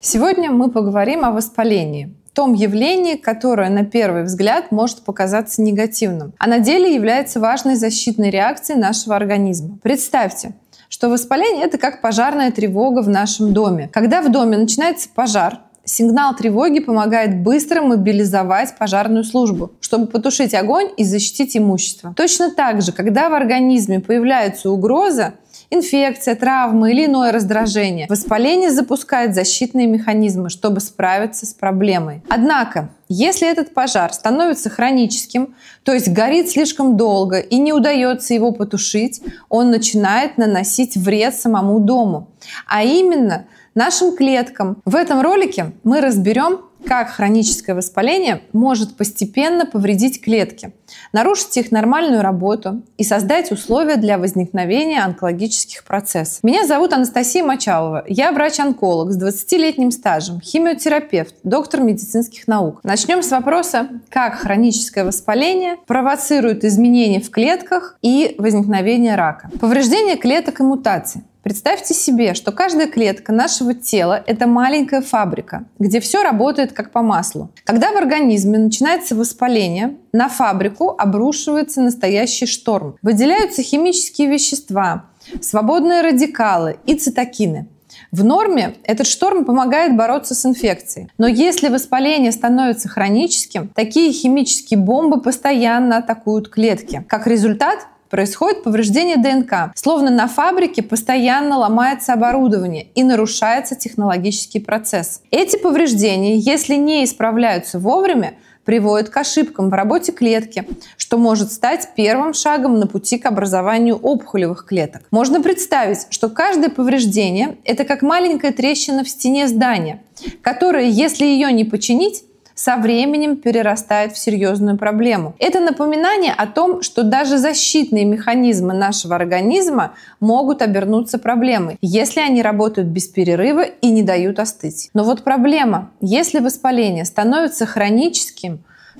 Сегодня мы поговорим о воспалении, том явлении, которое на первый взгляд может показаться негативным, а на деле является важной защитной реакцией нашего организма. Представьте, что воспаление – это как пожарная тревога в нашем доме. Когда в доме начинается пожар, Сигнал тревоги помогает быстро мобилизовать пожарную службу, чтобы потушить огонь и защитить имущество. Точно так же, когда в организме появляется угроза, инфекция, травмы или иное раздражение. Воспаление запускает защитные механизмы, чтобы справиться с проблемой. Однако, если этот пожар становится хроническим, то есть горит слишком долго и не удается его потушить, он начинает наносить вред самому дому, а именно нашим клеткам. В этом ролике мы разберем, как хроническое воспаление может постепенно повредить клетки, нарушить их нормальную работу и создать условия для возникновения онкологических процессов. Меня зовут Анастасия Мочалова, Я врач-онколог с 20-летним стажем, химиотерапевт, доктор медицинских наук. Начнем с вопроса, как хроническое воспаление провоцирует изменения в клетках и возникновение рака. Повреждение клеток и мутации. Представьте себе, что каждая клетка нашего тела – это маленькая фабрика, где все работает как по маслу. Когда в организме начинается воспаление, на фабрику обрушивается настоящий шторм. Выделяются химические вещества, свободные радикалы и цитокины. В норме этот шторм помогает бороться с инфекцией. Но если воспаление становится хроническим, такие химические бомбы постоянно атакуют клетки. Как результат, происходит повреждение ДНК. Словно на фабрике постоянно ломается оборудование и нарушается технологический процесс. Эти повреждения, если не исправляются вовремя, приводят к ошибкам в работе клетки, что может стать первым шагом на пути к образованию опухолевых клеток. Можно представить, что каждое повреждение – это как маленькая трещина в стене здания, которая, если ее не починить, со временем перерастает в серьезную проблему. Это напоминание о том, что даже защитные механизмы нашего организма могут обернуться проблемой, если они работают без перерыва и не дают остыть. Но вот проблема, если воспаление становится хроническим,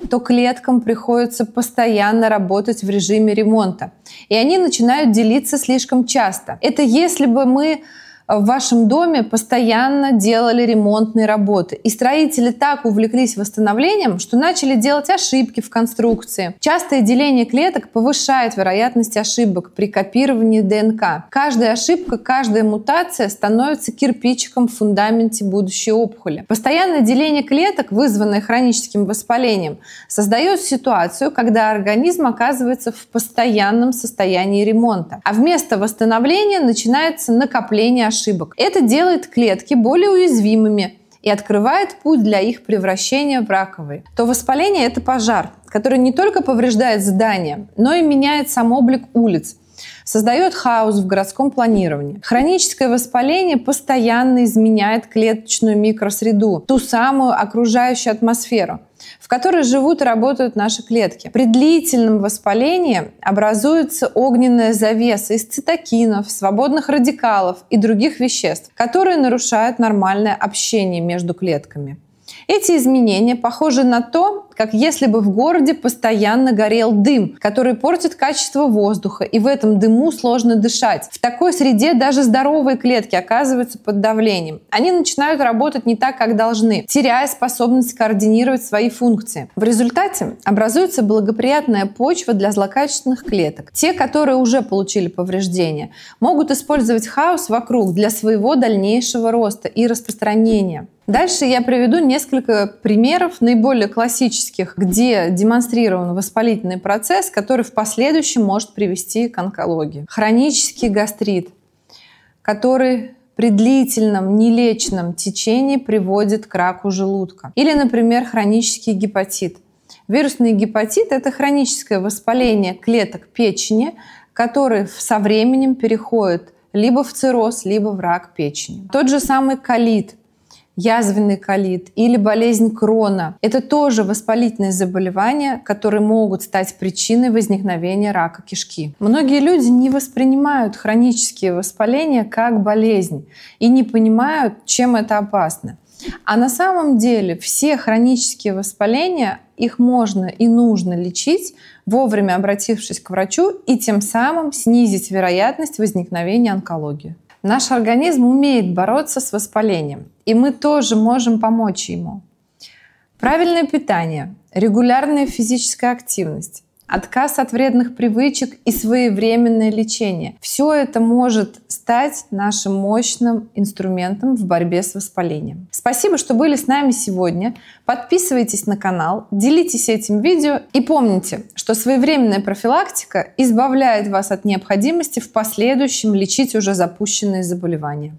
то клеткам приходится постоянно работать в режиме ремонта. И они начинают делиться слишком часто. Это если бы мы в вашем доме постоянно делали ремонтные работы. И строители так увлеклись восстановлением, что начали делать ошибки в конструкции. Частое деление клеток повышает вероятность ошибок при копировании ДНК. Каждая ошибка, каждая мутация становится кирпичиком в фундаменте будущей опухоли. Постоянное деление клеток, вызванное хроническим воспалением, создает ситуацию, когда организм оказывается в постоянном состоянии ремонта. А вместо восстановления начинается накопление ошибок ошибок. Это делает клетки более уязвимыми и открывает путь для их превращения в раковые. То воспаление – это пожар, который не только повреждает здание, но и меняет сам облик улиц, создает хаос в городском планировании. Хроническое воспаление постоянно изменяет клеточную микросреду, ту самую окружающую атмосферу в которой живут и работают наши клетки. При длительном воспалении образуется огненная завеса из цитокинов, свободных радикалов и других веществ, которые нарушают нормальное общение между клетками. Эти изменения похожи на то, как если бы в городе постоянно горел дым, который портит качество воздуха, и в этом дыму сложно дышать. В такой среде даже здоровые клетки оказываются под давлением. Они начинают работать не так, как должны, теряя способность координировать свои функции. В результате образуется благоприятная почва для злокачественных клеток. Те, которые уже получили повреждения, могут использовать хаос вокруг для своего дальнейшего роста и распространения. Дальше я приведу несколько примеров наиболее классических хронических, где демонстрирован воспалительный процесс, который в последующем может привести к онкологии. Хронический гастрит, который при длительном нелечном течении приводит к раку желудка. Или, например, хронический гепатит. Вирусный гепатит – это хроническое воспаление клеток печени, которые со временем переходят либо в цирроз, либо в рак печени. Тот же самый колит язвенный колит или болезнь крона. Это тоже воспалительные заболевания, которые могут стать причиной возникновения рака кишки. Многие люди не воспринимают хронические воспаления как болезнь и не понимают, чем это опасно. А на самом деле все хронические воспаления, их можно и нужно лечить, вовремя обратившись к врачу и тем самым снизить вероятность возникновения онкологии. Наш организм умеет бороться с воспалением, и мы тоже можем помочь ему. Правильное питание, регулярная физическая активность, отказ от вредных привычек и своевременное лечение. Все это может стать нашим мощным инструментом в борьбе с воспалением. Спасибо, что были с нами сегодня. Подписывайтесь на канал, делитесь этим видео и помните, что своевременная профилактика избавляет вас от необходимости в последующем лечить уже запущенные заболевания.